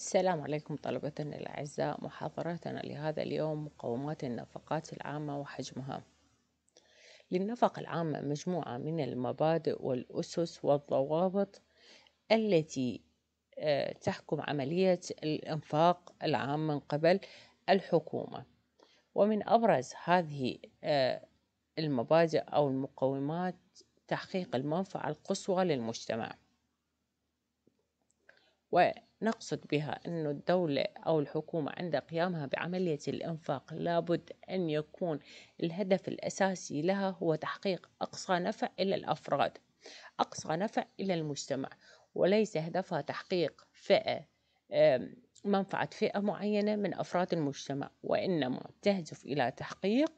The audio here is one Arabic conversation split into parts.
السلام عليكم طلبتنا الأعزاء محاضرتنا لهذا اليوم مقومات النفقات العامة وحجمها للنفقة العامة مجموعة من المبادئ والأسس والضوابط التي آه، تحكم عملية الإنفاق العام من قبل الحكومة ومن أبرز هذه آه، المبادئ أو المقومات تحقيق المنفعة القصوى للمجتمع و نقصد بها أن الدولة أو الحكومة عند قيامها بعملية الإنفاق لابد أن يكون الهدف الأساسي لها هو تحقيق أقصى نفع إلى الأفراد أقصى نفع إلى المجتمع وليس هدفها تحقيق فئة منفعة فئة معينة من أفراد المجتمع وإنما تهدف إلى تحقيق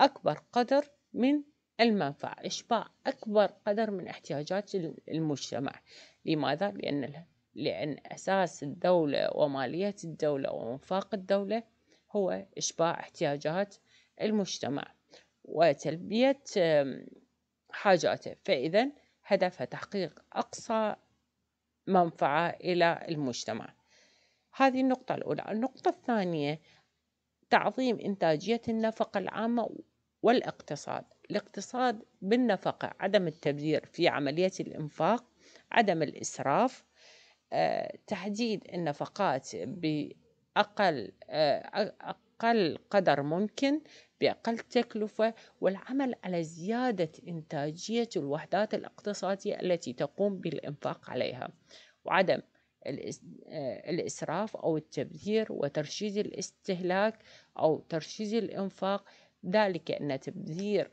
أكبر قدر من المنفعة إشباع أكبر قدر من احتياجات المجتمع لماذا؟ لأن لأن أساس الدولة ومالية الدولة وإنفاق الدولة هو إشباع احتياجات المجتمع وتلبية حاجاته فإذا هدفها تحقيق أقصى منفعة إلى المجتمع هذه النقطة الأولى النقطة الثانية تعظيم إنتاجية النفقة العامة والاقتصاد الاقتصاد بالنفقة عدم التبذير في عملية الإنفاق عدم الإسراف تحديد النفقات بأقل آه، أقل قدر ممكن بأقل تكلفة والعمل على زيادة إنتاجية الوحدات الاقتصادية التي تقوم بالإنفاق عليها وعدم آه، الإسراف أو التبذير وترشيد الاستهلاك أو ترشيد الإنفاق ذلك أن تبذير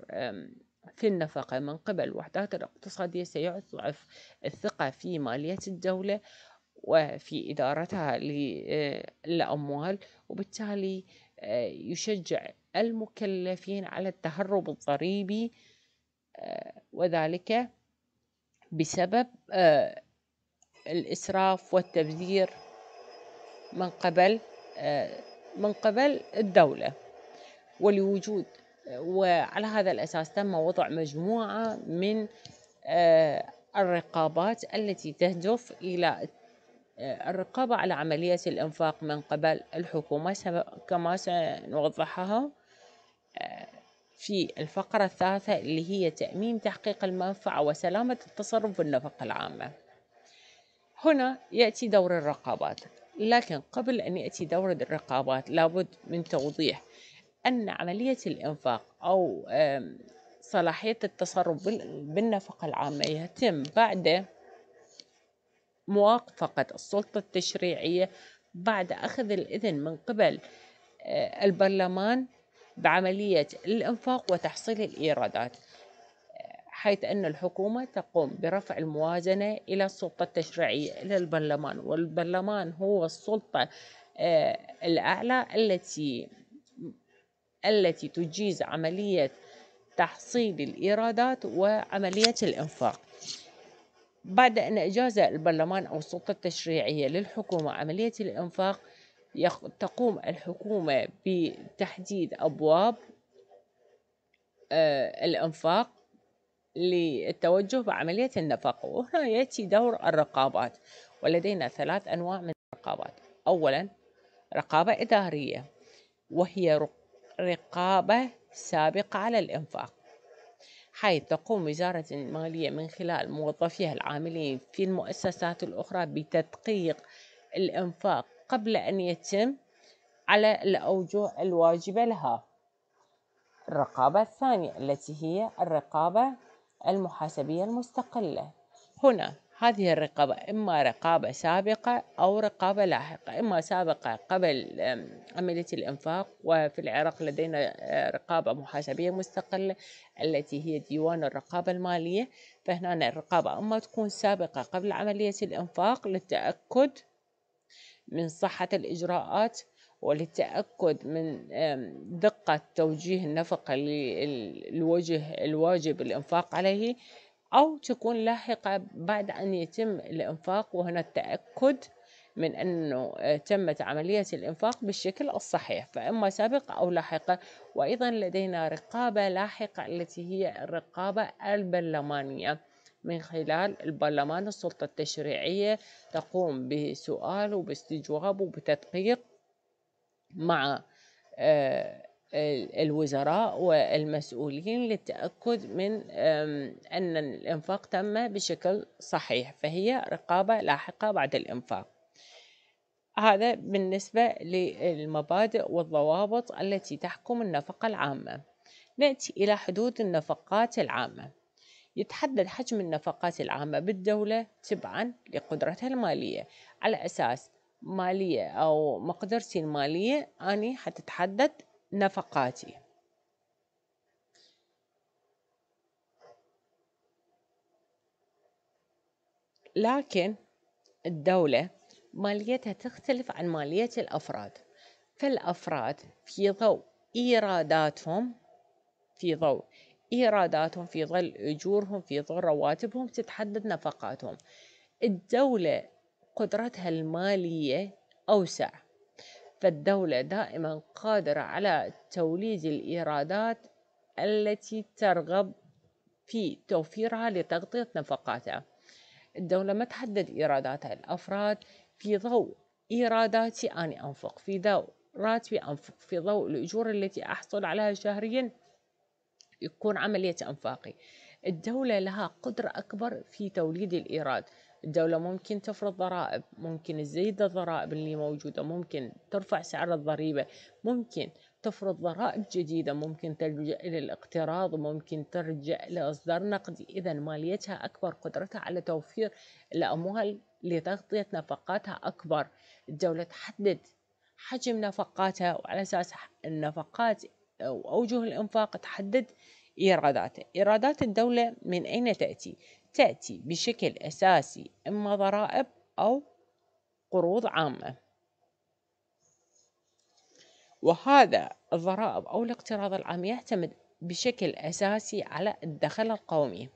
في النفقة من قبل وحدات الاقتصادية سيضعف الثقة في مالية الدولة وفي إدارتها للأموال آه، وبالتالي آه، يشجع المكلفين على التهرب الضريبي آه، وذلك بسبب الإسراف والتبذير من قبل من قبل الدولة ولوجود وعلى هذا الأساس تم وضع مجموعة من آه، الرقابات التي تهدف إلى آه، الرقابة على عملية الإنفاق من قبل الحكومة كما سنوضحها آه، في الفقرة الثالثة اللي هي تأمين تحقيق المنفعة وسلامة التصرف بالنفقة العامة هنا يأتي دور الرقابات لكن قبل أن يأتي دور الرقابات لابد من توضيح أن عملية الإنفاق أو صلاحية التصرف بالنفقة العامة يتم بعد موافقة السلطة التشريعية بعد أخذ الإذن من قبل آه، البرلمان بعملية الإنفاق وتحصيل الإيرادات حيث أن الحكومة تقوم برفع الموازنة إلى السلطة التشريعية إلى البرلمان والبرلمان هو السلطة آه، الأعلى التي التي تجيز عملية تحصيل الإيرادات وعملية الإنفاق بعد أن أجاز البرلمان أو السلطة التشريعية للحكومة عملية الإنفاق تقوم الحكومة بتحديد أبواب آه، الإنفاق للتوجه بعملية النفق وهنا يأتي دور الرقابات ولدينا ثلاث أنواع من الرقابات أولا رقابة إدارية وهي رقابة سابقة على الإنفاق حيث تقوم وزارة المالية من خلال موظفيها العاملين في المؤسسات الأخرى بتدقيق الإنفاق قبل أن يتم على الأوجه الواجبة لها الرقابة الثانية التي هي الرقابة المحاسبية المستقلة هنا هذه الرقابة إما رقابة سابقة أو رقابة لاحقة إما سابقة قبل عملية الإنفاق وفي العراق لدينا آه، رقابة محاسبية مستقلة التي هي ديوان الرقابة المالية فهنا الرقابة إما تكون سابقة قبل عملية الإنفاق للتأكد من صحة الإجراءات وللتأكد من دقة توجيه النفقة للوجه الواجب الإنفاق عليه أو تكون لاحقة بعد أن يتم الإنفاق وهنا التأكد من أنه آه، تمت عملية الإنفاق بالشكل الصحيح فإما سابقة أو لاحقة وأيضا لدينا رقابة لاحقة التي هي الرقابة البرلمانية من خلال البرلمان السلطة التشريعية تقوم بسؤال وباستجواب وبتدقيق مع آه، الوزراء والمسؤولين للتأكد من أن الإنفاق تم بشكل صحيح فهي رقابة لاحقة بعد الإنفاق هذا بالنسبة للمبادئ والضوابط التي تحكم النفقة العامة نأتي إلى حدود النفقات العامة يتحدد حجم النفقات العامة بالدولة تبعا لقدرتها المالية على أساس مالية أو مقدرتي المالية أني حتتحدد نفقاتي لكن الدولة ماليتها تختلف عن مالية الأفراد فالأفراد في ضوء إيراداتهم في ضوء إيراداتهم في ظل أجورهم في ظل رواتبهم تتحدد نفقاتهم الدولة قدرتها المالية أوسع فالدولة دائما قادرة على توليد الإيرادات التي ترغب في توفيرها لتغطية نفقاتها الدولة ما تحدد إيراداتها الأفراد في ضوء إيراداتي أنا أنفق في ضوء راتبي أنفق في ضوء الأجور التي أحصل عليها شهريا يكون عملية أنفاقي الدولة لها قدرة أكبر في توليد الإيراد الدولة ممكن تفرض ضرائب ممكن تزيد الضرائب اللي موجودة ممكن ترفع سعر الضريبة ممكن تفرض ضرائب جديدة ممكن تلجأ إلى الاقتراض ممكن ترجع لإصدار نقدي إذا ماليتها أكبر قدرتها على توفير الأموال لتغطية نفقاتها أكبر الدولة تحدد حجم نفقاتها وعلى أساس النفقات أو أوجه الإنفاق تحدد إيراداته إيرادات الدولة من أين تأتي تأتي بشكل أساسي إما ضرائب أو قروض عامة وهذا الضرائب أو الاقتراض العام يعتمد بشكل أساسي على الدخل القومي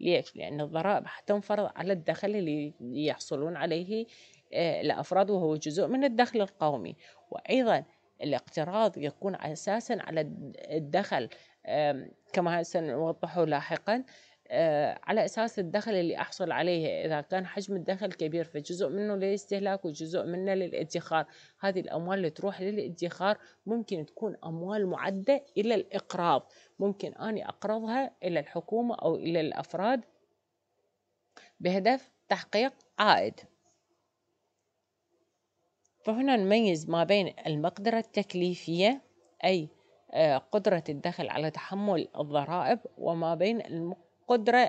ليش؟ لأن الضرائب حتنفرض على الدخل اللي يحصلون عليه آه، الأفراد وهو جزء من الدخل القومي وأيضا الاقتراض يكون أساسا على الدخل كما سنوضحه لاحقا آه، على أساس الدخل اللي أحصل عليه إذا كان حجم الدخل كبير فجزء منه للاستهلاك وجزء منه للادخار هذه الأموال اللي تروح للادخار ممكن تكون أموال معدة إلى الإقراض ممكن أني أقرضها إلى الحكومة أو إلى الأفراد بهدف تحقيق عائد فهنا نميز ما بين المقدرة التكليفية أي آه، قدرة الدخل على تحمل الضرائب وما بين القدرة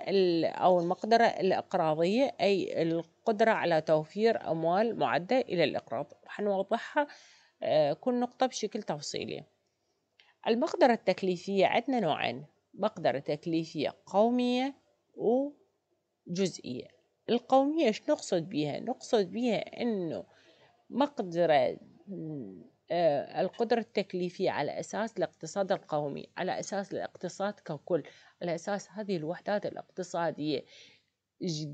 أو المقدرة الإقراضية أي القدرة على توفير أموال معدة إلى الإقراض وحنوضحها آه، كل نقطة بشكل تفصيلي المقدرة التكليفية عندنا نوعين مقدرة تكليفية قومية وجزئية القومية شنو نقصد بيها نقصد بيها انه مقدرة آه، القدرة التكليفية على أساس الاقتصاد القومي على أساس الاقتصاد ككل على أساس هذه الوحدات الاقتصادية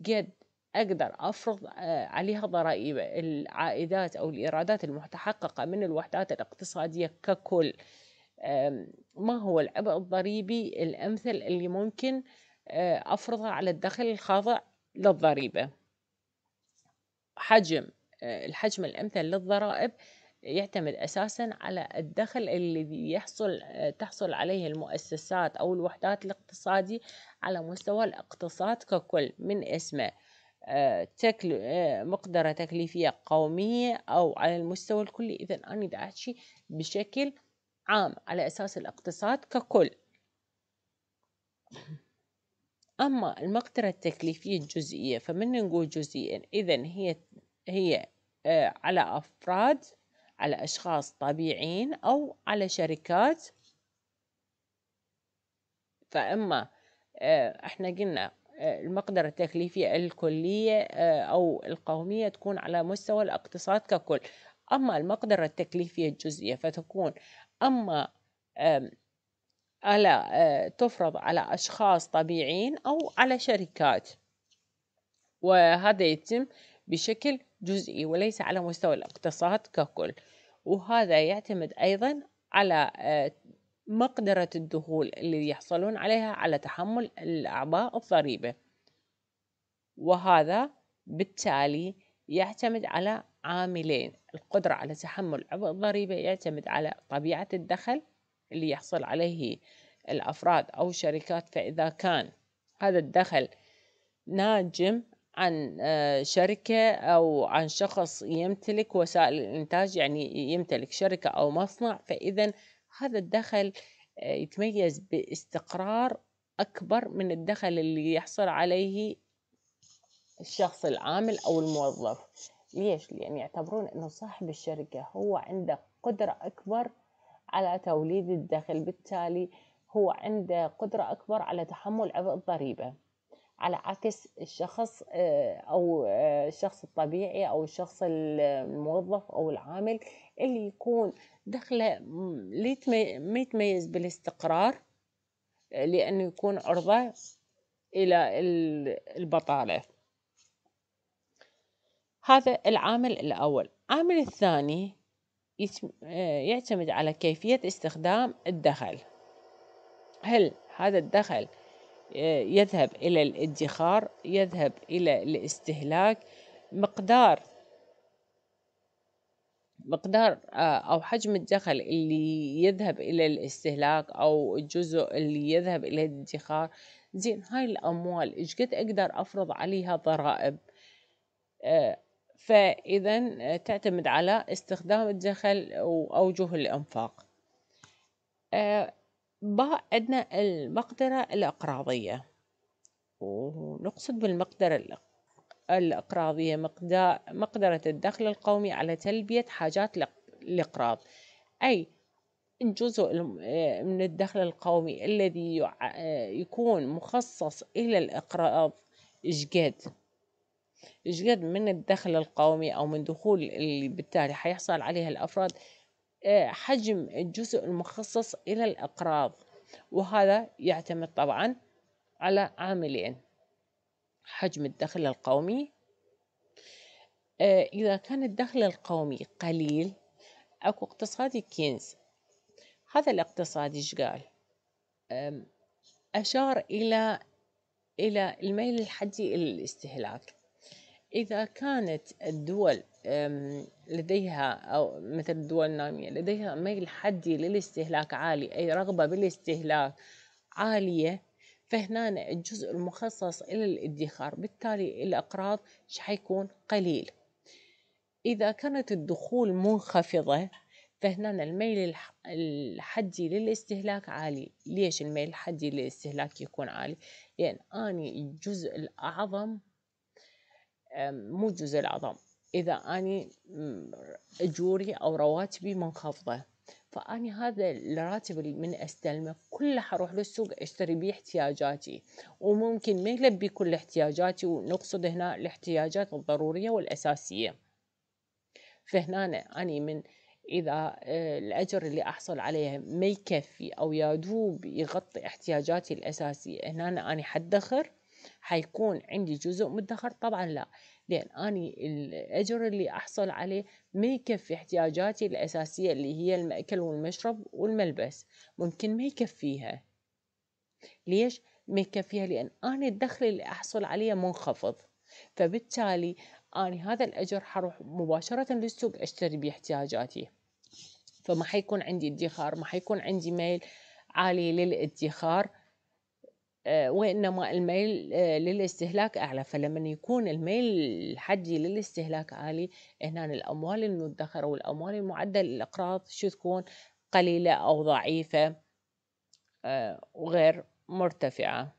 قد أقدر أفرض آه، عليها ضرائب العائدات أو الإيرادات المتحققة من الوحدات الاقتصادية ككل ما هو العبء الضريبي الأمثل اللي ممكن آه، أفرضه على الدخل الخاضع للضريبة حجم الحجم الأمثل للضرائب يعتمد أساسا على الدخل الذي يحصل تحصل عليه المؤسسات أو الوحدات الاقتصادية على مستوى الاقتصاد ككل من اسمه آه، تكل... آه، مقدرة تكليفية قومية أو على المستوى الكلي إذا أنا دا أحكي بشكل عام على أساس الاقتصاد ككل أما المقدرة التكليفية الجزئية فمن نقول جزئيا إذا هي هي آه، على أفراد على أشخاص طبيعيين أو على شركات فإما آه، إحنا قلنا آه، المقدرة التكليفية الكلية آه، أو القومية تكون على مستوى الاقتصاد ككل أما المقدرة التكليفية الجزئية فتكون أما على تفرض على أشخاص طبيعيين أو على شركات وهذا يتم بشكل جزئي وليس على مستوى الاقتصاد ككل وهذا يعتمد أيضا على آه، مقدرة الدخول اللي يحصلون عليها على تحمل الأعباء الضريبة وهذا بالتالي يعتمد على عاملين القدرة على تحمل عبء الضريبة يعتمد على طبيعة الدخل اللي يحصل عليه الأفراد أو الشركات فإذا كان هذا الدخل ناجم عن آه، شركة أو عن شخص يمتلك وسائل الإنتاج يعني يمتلك شركة أو مصنع فإذا هذا الدخل آه، يتميز باستقرار أكبر من الدخل اللي يحصل عليه الشخص العامل أو الموظف ليش؟ لأن يعتبرون أنه صاحب الشركة هو عنده قدرة أكبر على توليد الدخل بالتالي هو عنده قدرة أكبر على تحمل عبء الضريبة على عكس الشخص آه، او آه، الشخص الطبيعي او الشخص الموظف او العامل اللي يكون دخله ما يتميز بالاستقرار لانه يكون عرضه الى البطاله هذا العامل الاول العامل الثاني آه، يعتمد على كيفيه استخدام الدخل هل هذا الدخل آه، يذهب إلى الادخار يذهب إلى الاستهلاك مقدار مقدار آه، أو حجم الدخل اللي يذهب إلى الاستهلاك أو الجزء اللي يذهب إلى الادخار زين هاي الأموال إيش قد أقدر أفرض عليها ضرائب آه، فإذا تعتمد على استخدام الدخل وأوجه الإنفاق باء عندنا المقدرة الإقراضية ونقصد بالمقدرة الإقراضية مقدرة الدخل القومي على تلبية حاجات الإقراض أي الجزء من الدخل القومي الذي يكون مخصص إلى الإقراض إشقد إشقد من الدخل القومي أو من دخول اللي بالتالي حيحصل عليها الأفراد حجم الجزء المخصص إلى الأقراض وهذا يعتمد طبعا على عاملين حجم الدخل القومي آه، إذا كان الدخل القومي قليل أكو اقتصادي كينز هذا الاقتصادي إيش قال أشار إلى إلى الميل الحدي إلى الاستهلاك إذا كانت الدول لديها أو مثل الدول النامية لديها ميل حدي للاستهلاك عالي أي رغبة بالاستهلاك عالية فهنا الجزء المخصص إلى الادخار بالتالي الأقراض حيكون قليل إذا كانت الدخول منخفضة فهنا الميل الحدي للاستهلاك عالي ليش الميل الحدي للاستهلاك يكون عالي لأن يعني أني الجزء الأعظم مو جزء العظام إذا أني أجوري أو رواتبي منخفضة فأني هذا الراتب اللي من أستلمه كله حروح للسوق أشتري بيه احتياجاتي وممكن ما يلبي كل احتياجاتي ونقصد هنا الاحتياجات الضرورية والأساسية فهنا أني من إذا آه، الأجر اللي أحصل عليه ما يكفي أو دوب يغطي احتياجاتي الأساسية هنا اني حدخر حيكون عندي جزء مدخر طبعا لا لأن أني الأجر اللي أحصل عليه ما يكفي احتياجاتي الأساسية اللي هي المأكل والمشرب والملبس ممكن ما يكفيها ليش؟ ما يكفيها لأن اني الدخل اللي أحصل عليه منخفض فبالتالي اني هذا الأجر حروح مباشرة للسوق أشتري به احتياجاتي فما حيكون عندي ادخار ما حيكون عندي ميل عالي للادخار آه، وإنما الميل آه، للاستهلاك أعلى فلما يكون الميل الحجي للاستهلاك عالي هنا الأموال المدخرة والأموال المعدلة للأقراض شو تكون قليلة أو ضعيفة آه، وغير مرتفعة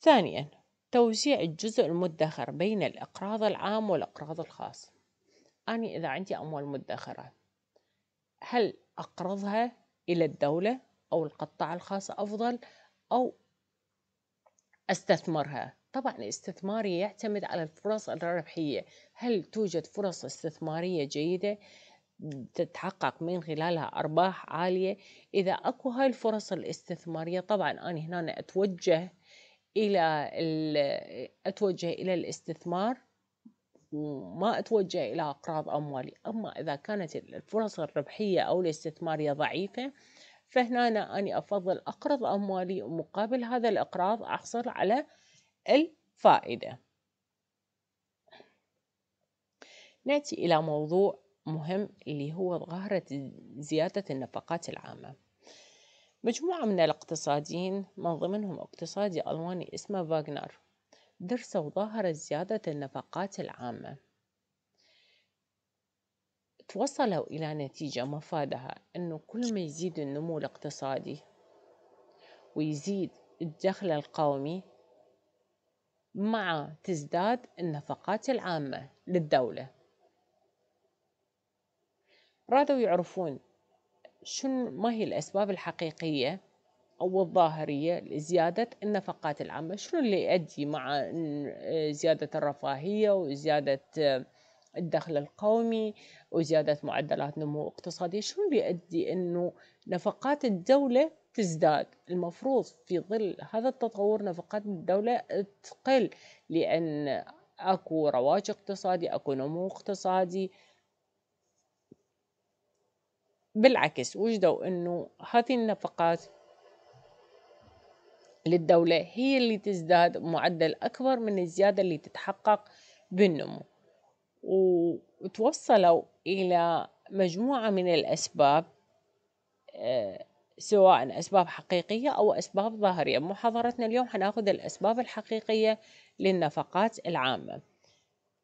ثانيا توزيع الجزء المدخر بين الإقراض العام والإقراض الخاص أنا إذا عندي أموال مدخرة هل أقرضها إلى الدولة أو القطاع الخاص أفضل أو أستثمرها طبعا استثماري يعتمد على الفرص الربحية هل توجد فرص استثمارية جيدة تتحقق من خلالها أرباح عالية إذا أكو هاي الفرص الاستثمارية طبعا أنا هنا أتوجه إلى أتوجه إلى الاستثمار وما أتوجه إلى أقراض أموالي أما إذا كانت الفرص الربحية أو الاستثمارية ضعيفة فهنا أنا, أني أفضل أقرض أموالي ومقابل هذا الإقراض أحصل على الفائدة نأتي إلى موضوع مهم اللي هو ظاهرة زيادة النفقات العامة مجموعة من الاقتصاديين من ضمنهم اقتصادي ألماني اسمه فاغنر درسوا ظاهرة زيادة النفقات العامة توصلوا إلى نتيجة مفادها أنه كل ما يزيد النمو الاقتصادي ويزيد الدخل القومي مع تزداد النفقات العامة للدولة رادوا يعرفون شنو ما هي الأسباب الحقيقية أو الظاهرية لزيادة النفقات العامة شنو اللي يؤدي مع آه، زيادة الرفاهية وزيادة آه، الدخل القومي وزيادة معدلات نمو اقتصادي شو بيؤدي أنه نفقات الدولة تزداد المفروض في ظل هذا التطور نفقات الدولة تقل لأن اكو رواج اقتصادي اكو نمو اقتصادي بالعكس وجدوا انه هذه النفقات للدولة هي اللي تزداد معدل أكبر من الزيادة اللي تتحقق بالنمو وتوصلوا إلى مجموعة من الأسباب آه، سواء أسباب حقيقية أو أسباب ظاهرية محاضرتنا اليوم حناخذ الأسباب الحقيقية للنفقات العامة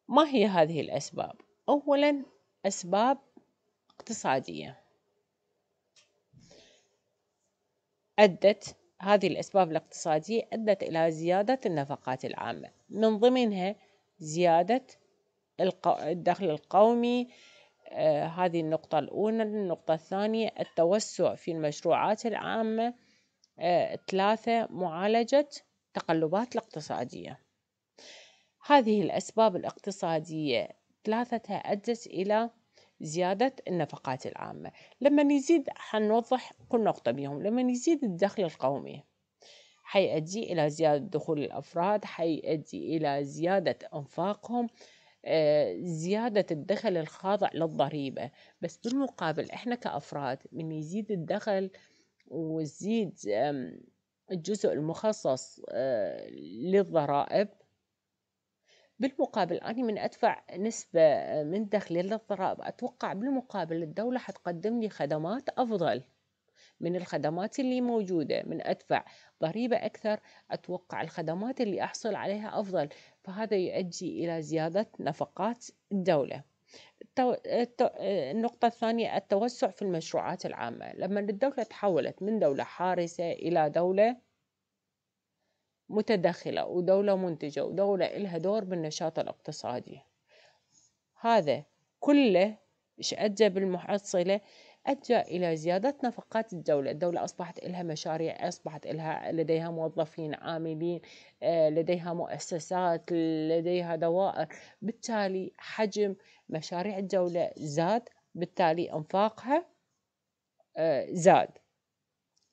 ما هي هذه الأسباب؟ أولا أسباب اقتصادية أدت هذه الأسباب الاقتصادية أدت إلى زيادة النفقات العامة من ضمنها زيادة الدخل القومي آه، هذه النقطة الأولى النقطة الثانية التوسع في المشروعات العامة آه، ثلاثة معالجة تقلبات الاقتصادية هذه الأسباب الاقتصادية ثلاثة أدت إلى زيادة النفقات العامة لما يزيد حنوضح كل نقطة بيهم لما يزيد الدخل القومي حيؤدي إلى زيادة دخول الأفراد حيؤدي إلى زيادة أنفاقهم آه، زيادة الدخل الخاضع للضريبة بس بالمقابل احنا كأفراد من يزيد الدخل ويزيد الجزء المخصص آه، للضرائب بالمقابل أنا من أدفع نسبة آه، من دخلي للضرائب أتوقع بالمقابل الدولة حتقدم لي خدمات أفضل من الخدمات اللي موجودة من أدفع ضريبة أكثر أتوقع الخدمات اللي أحصل عليها أفضل فهذا يؤدي إلى زيادة نفقات الدولة النقطة الثانية التوسع في المشروعات العامة لما الدولة تحولت من دولة حارسة إلى دولة متدخلة ودولة منتجة ودولة إلها دور بالنشاط الاقتصادي هذا كله إيش أدى بالمحصلة أدى إلى زيادة نفقات الدولة الدولة أصبحت لها مشاريع أصبحت لها لديها موظفين عاملين آه، لديها مؤسسات لديها دوائر بالتالي حجم مشاريع الدولة زاد بالتالي انفاقها آه، زاد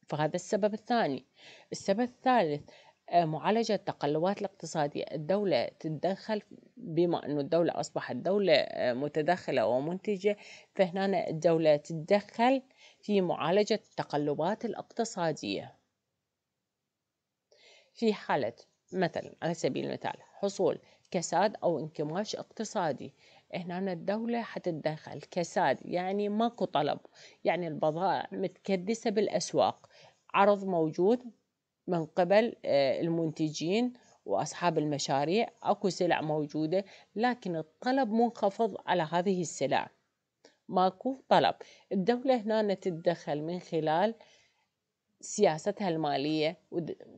فهذا السبب الثاني السبب الثالث معالجة التقلبات الاقتصادية الدولة تتدخل بما أنه الدولة أصبحت دولة آه، متدخلة ومنتجة فهنا الدولة تتدخل في معالجة التقلبات الاقتصادية في حالة مثلا على سبيل المثال حصول كساد أو انكماش اقتصادي هنا الدولة حتتدخل كساد يعني ماكو طلب يعني البضائع متكدسة بالأسواق عرض موجود من قبل آه، المنتجين وأصحاب المشاريع أكو سلع موجودة لكن الطلب منخفض على هذه السلع ماكو طلب الدولة هنا تتدخل من خلال سياستها المالية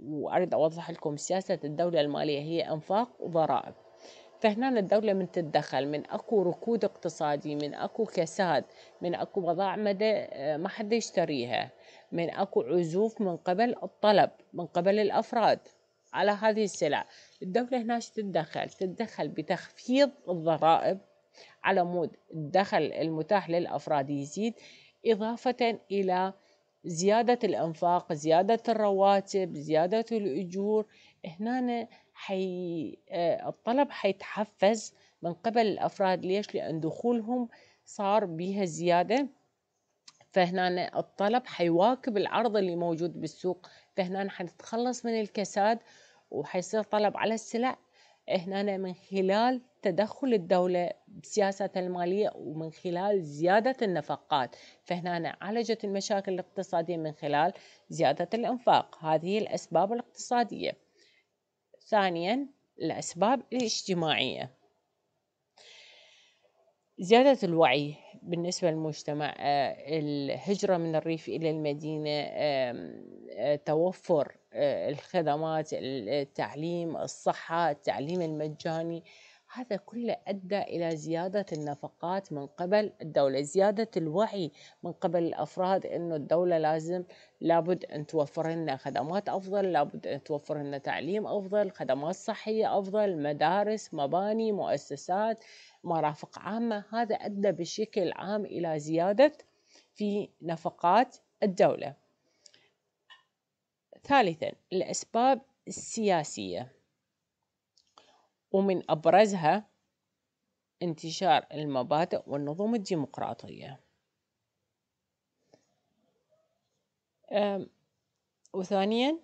وأريد أوضح لكم سياسة الدولة المالية هي أنفاق وضرائب فهنا الدولة من تتدخل من أكو ركود اقتصادي من أكو كساد من أكو بضاعة مدى آه، ما حد يشتريها من أكو عزوف من قبل الطلب من قبل الأفراد على هذه السلع الدولة هنا تتدخل تتدخل بتخفيض الضرائب على مود الدخل المتاح للأفراد يزيد إضافة إلى زيادة الإنفاق زيادة الرواتب زيادة الأجور هنا حي... آه، الطلب حيتحفز من قبل الأفراد ليش؟ لأن دخولهم صار بها زيادة فهنا الطلب حيواكب العرض اللي موجود بالسوق فهنا حنتخلص من الكساد وحيصير طلب على السلع هنا من خلال تدخل الدولة بسياسة المالية ومن خلال زيادة النفقات فهنا عالجت المشاكل الاقتصادية من خلال زيادة الإنفاق هذه الأسباب الاقتصادية ثانيا الأسباب الاجتماعية زيادة الوعي بالنسبة للمجتمع آه، الهجرة من الريف إلى المدينة آه، توفر آه، الخدمات التعليم الصحة التعليم المجاني هذا كله أدى إلى زيادة النفقات من قبل الدولة زيادة الوعي من قبل الأفراد أنه الدولة لازم لابد أن توفر لنا خدمات أفضل لابد أن توفر لنا تعليم أفضل خدمات صحية أفضل مدارس مباني مؤسسات مرافق عامة هذا أدى بشكل عام إلى زيادة في نفقات الدولة ثالثا الأسباب السياسية ومن أبرزها انتشار المبادئ والنظم الديمقراطية وثانيا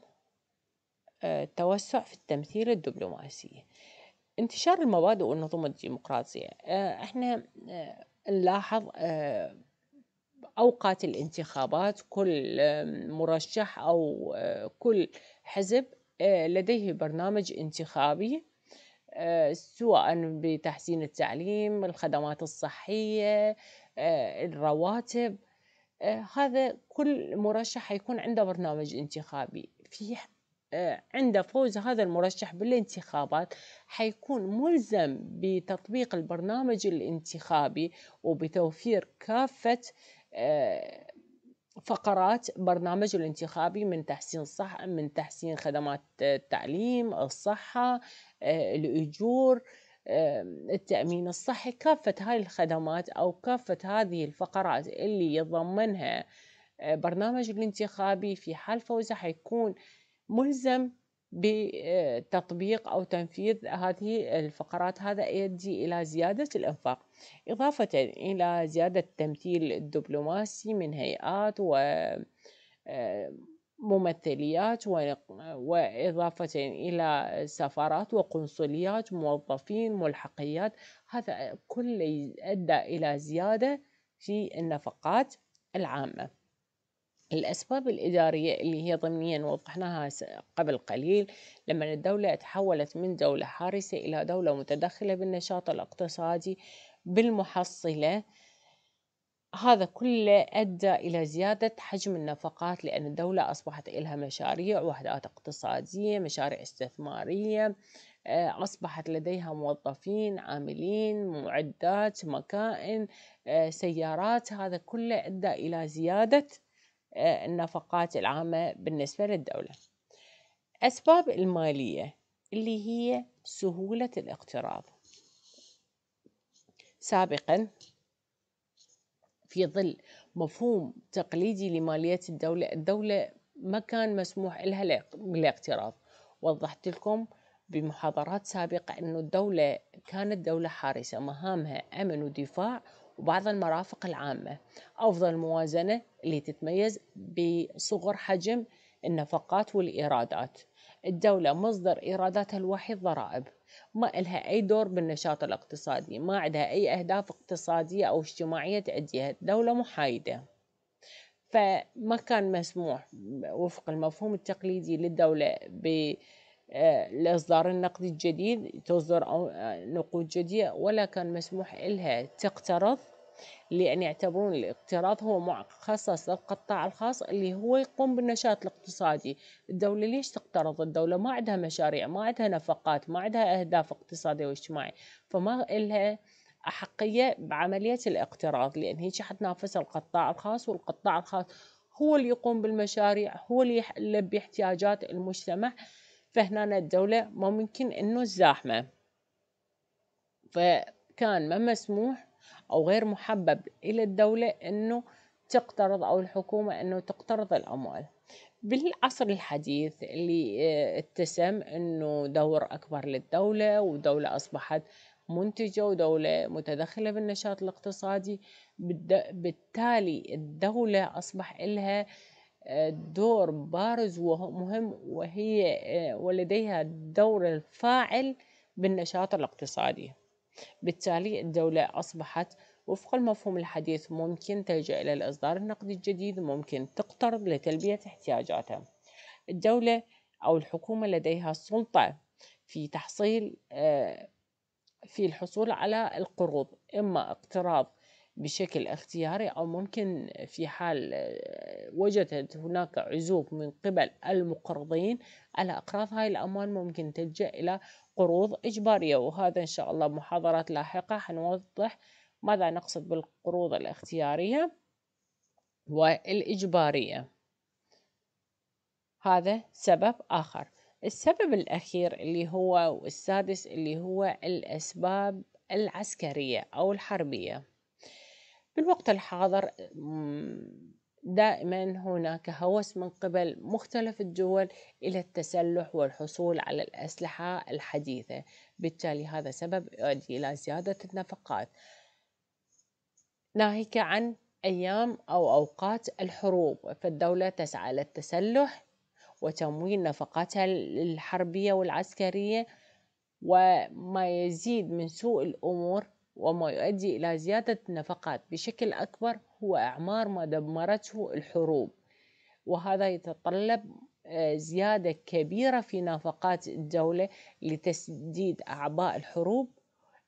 التوسع آه، في التمثيل الدبلوماسي انتشار المبادئ والنظم الديمقراطية آه، احنا آه، نلاحظ آه، أوقات الانتخابات كل مرشح أو كل حزب لديه برنامج انتخابي سواء بتحسين التعليم الخدمات الصحية الرواتب هذا كل مرشح يكون عنده برنامج انتخابي في آه، عند فوز هذا المرشح بالانتخابات حيكون ملزم بتطبيق البرنامج الانتخابي وبتوفير كافة آه، فقرات برنامج الانتخابي من تحسين صح من تحسين خدمات آه، التعليم الصحة الأجور التأمين الصحي كافة هاي الخدمات أو كافة هذه الفقرات اللي يضمنها برنامج الانتخابي في حال فوزه حيكون ملزم بتطبيق آه، أو تنفيذ هذه الفقرات هذا يؤدي إلى زيادة الإنفاق إضافة إلى زيادة التمثيل الدبلوماسي من هيئات وممثليات آه، وإضافة إلى سفارات وقنصليات موظفين ملحقيات هذا كله أدى إلى زيادة في النفقات العامة الأسباب الإدارية اللي هي ضمنيا وضحناها قبل قليل لما الدولة تحولت من دولة حارسة إلى دولة متدخلة بالنشاط الاقتصادي بالمحصلة هذا كله أدى إلى زيادة حجم النفقات لأن الدولة أصبحت لها مشاريع وحدات اقتصادية مشاريع استثمارية آه، أصبحت لديها موظفين عاملين معدات مكائن آه، سيارات هذا كله أدى إلى زيادة النفقات العامة بالنسبة للدولة أسباب المالية اللي هي سهولة الاقتراض سابقا في ظل مفهوم تقليدي لمالية الدولة الدولة ما كان مسموح لها الاقتراض وضحت لكم بمحاضرات سابقة أنه الدولة كانت دولة حارسة مهامها أمن ودفاع وبعض المرافق العامة أفضل موازنة اللي تتميز بصغر حجم النفقات والإيرادات الدولة مصدر إيراداتها الوحيد ضرائب ما إلها أي دور بالنشاط الاقتصادي ما عندها أي أهداف اقتصادية أو اجتماعية تأديها دولة محايدة فما كان مسموح وفق المفهوم التقليدي للدولة ب الإصدار النقدي الجديد تصدر آه، نقود جديدة ولا كان مسموح إلها تقترض لأن يعتبرون الاقتراض هو مخصص للقطاع الخاص اللي هو يقوم بالنشاط الاقتصادي الدولة ليش تقترض الدولة ما عندها مشاريع ما عندها نفقات ما عندها أهداف اقتصادية واجتماعية فما إلها أحقية بعملية الاقتراض لأن هي حتنافس القطاع الخاص والقطاع الخاص هو اللي يقوم بالمشاريع هو اللي يلبي احتياجات المجتمع فهنا الدولة ممكن انه تزاحمه فكان ما مسموح او غير محبب الى الدولة انه تقترض او الحكومة انه تقترض الاموال بالعصر الحديث اللي آه، اتسم انه دور اكبر للدولة ودولة اصبحت منتجة ودولة متدخلة بالنشاط الاقتصادي بالتالي الدولة أصبح إلها دور بارز ومهم وهي آه، ولديها الدور الفاعل بالنشاط الاقتصادي بالتالي الدولة أصبحت وفق المفهوم الحديث ممكن تلجأ إلى الإصدار النقدي الجديد ممكن تقترض لتلبية احتياجاتها الدولة أو الحكومة لديها السلطة في تحصيل آه، في الحصول على القروض إما اقتراض بشكل اختياري أو ممكن في حال وجدت هناك عزوف من قبل المقرضين على أقراض هاي الأموال ممكن تلجأ إلى قروض إجبارية وهذا إن شاء الله محاضرات لاحقة حنوضح ماذا نقصد بالقروض الاختيارية والإجبارية هذا سبب آخر السبب الأخير اللي هو السادس اللي هو الأسباب العسكرية أو الحربية في الوقت الحاضر دائما هناك هوس من قبل مختلف الدول إلى التسلح والحصول على الأسلحة الحديثة بالتالي هذا سبب يؤدي إلى زيادة النفقات ناهيك عن أيام أو أوقات الحروب فالدولة تسعى للتسلح وتمويل نفقاتها الحربية والعسكرية وما يزيد من سوء الأمور وما يؤدي إلى زيادة النفقات بشكل أكبر هو إعمار ما دمرته الحروب وهذا يتطلب آه، زيادة كبيرة في نفقات الدولة لتسديد أعباء الحروب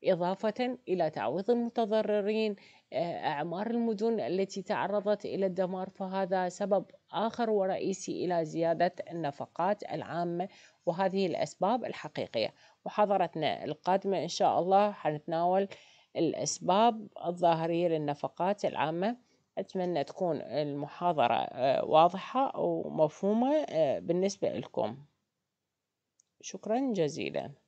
إضافة إلى تعويض المتضررين آه، أعمار المدن التي تعرضت إلى الدمار فهذا سبب آخر ورئيسي إلى زيادة النفقات العامة وهذه الأسباب الحقيقية محاضرتنا القادمة إن شاء الله حنتناول الأسباب الظاهرية للنفقات العامة أتمنى تكون المحاضرة آه، واضحة ومفهومة آه، بالنسبة لكم شكرا جزيلا